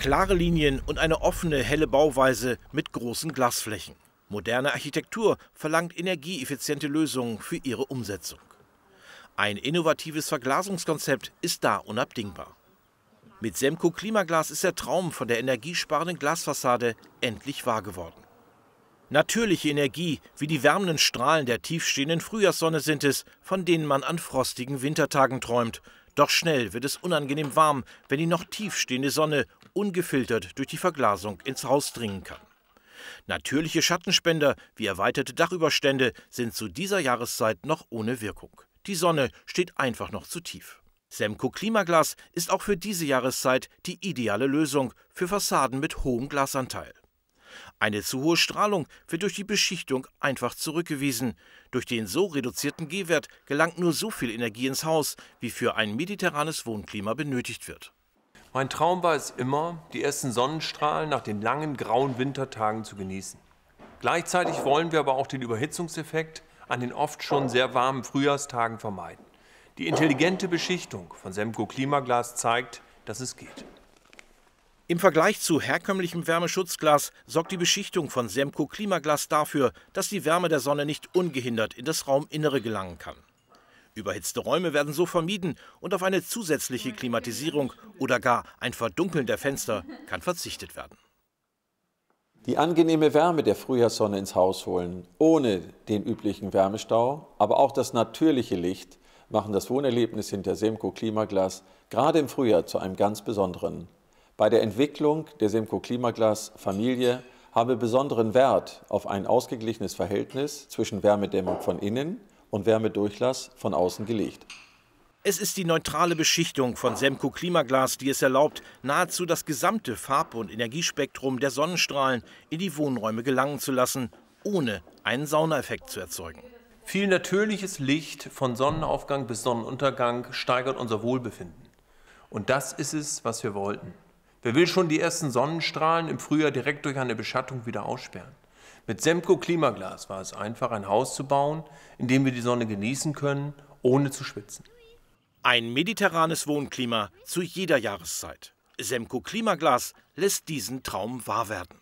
Klare Linien und eine offene, helle Bauweise mit großen Glasflächen. Moderne Architektur verlangt energieeffiziente Lösungen für ihre Umsetzung. Ein innovatives Verglasungskonzept ist da unabdingbar. Mit Semco Klimaglas ist der Traum von der energiesparenden Glasfassade endlich wahr geworden. Natürliche Energie wie die wärmenden Strahlen der tiefstehenden Frühjahrssonne sind es, von denen man an frostigen Wintertagen träumt. Doch schnell wird es unangenehm warm, wenn die noch tiefstehende Sonne ungefiltert durch die Verglasung ins Haus dringen kann. Natürliche Schattenspender wie erweiterte Dachüberstände sind zu dieser Jahreszeit noch ohne Wirkung. Die Sonne steht einfach noch zu tief. Semco Klimaglas ist auch für diese Jahreszeit die ideale Lösung für Fassaden mit hohem Glasanteil. Eine zu hohe Strahlung wird durch die Beschichtung einfach zurückgewiesen. Durch den so reduzierten G-Wert gelangt nur so viel Energie ins Haus, wie für ein mediterranes Wohnklima benötigt wird. Mein Traum war es immer, die ersten Sonnenstrahlen nach den langen grauen Wintertagen zu genießen. Gleichzeitig wollen wir aber auch den Überhitzungseffekt an den oft schon sehr warmen Frühjahrstagen vermeiden. Die intelligente Beschichtung von Semco Klimaglas zeigt, dass es geht. Im Vergleich zu herkömmlichem Wärmeschutzglas sorgt die Beschichtung von Semco Klimaglas dafür, dass die Wärme der Sonne nicht ungehindert in das Rauminnere gelangen kann. Überhitzte Räume werden so vermieden und auf eine zusätzliche Klimatisierung oder gar ein Verdunkeln der Fenster kann verzichtet werden. Die angenehme Wärme der Frühjahrssonne ins Haus holen, ohne den üblichen Wärmestau, aber auch das natürliche Licht machen das Wohnerlebnis hinter Semco Klimaglas gerade im Frühjahr zu einem ganz besonderen. Bei der Entwicklung der Semco Klimaglas Familie habe besonderen Wert auf ein ausgeglichenes Verhältnis zwischen Wärmedämmung von innen und Wärmedurchlass von außen gelegt. Es ist die neutrale Beschichtung von Semco Klimaglas, die es erlaubt, nahezu das gesamte Farb- und Energiespektrum der Sonnenstrahlen in die Wohnräume gelangen zu lassen, ohne einen Saunaeffekt zu erzeugen. Viel natürliches Licht von Sonnenaufgang bis Sonnenuntergang steigert unser Wohlbefinden. Und das ist es, was wir wollten. Wer will schon die ersten Sonnenstrahlen im Frühjahr direkt durch eine Beschattung wieder aussperren? Mit Semco Klimaglas war es einfach, ein Haus zu bauen, in dem wir die Sonne genießen können, ohne zu schwitzen. Ein mediterranes Wohnklima zu jeder Jahreszeit. Semco Klimaglas lässt diesen Traum wahr werden.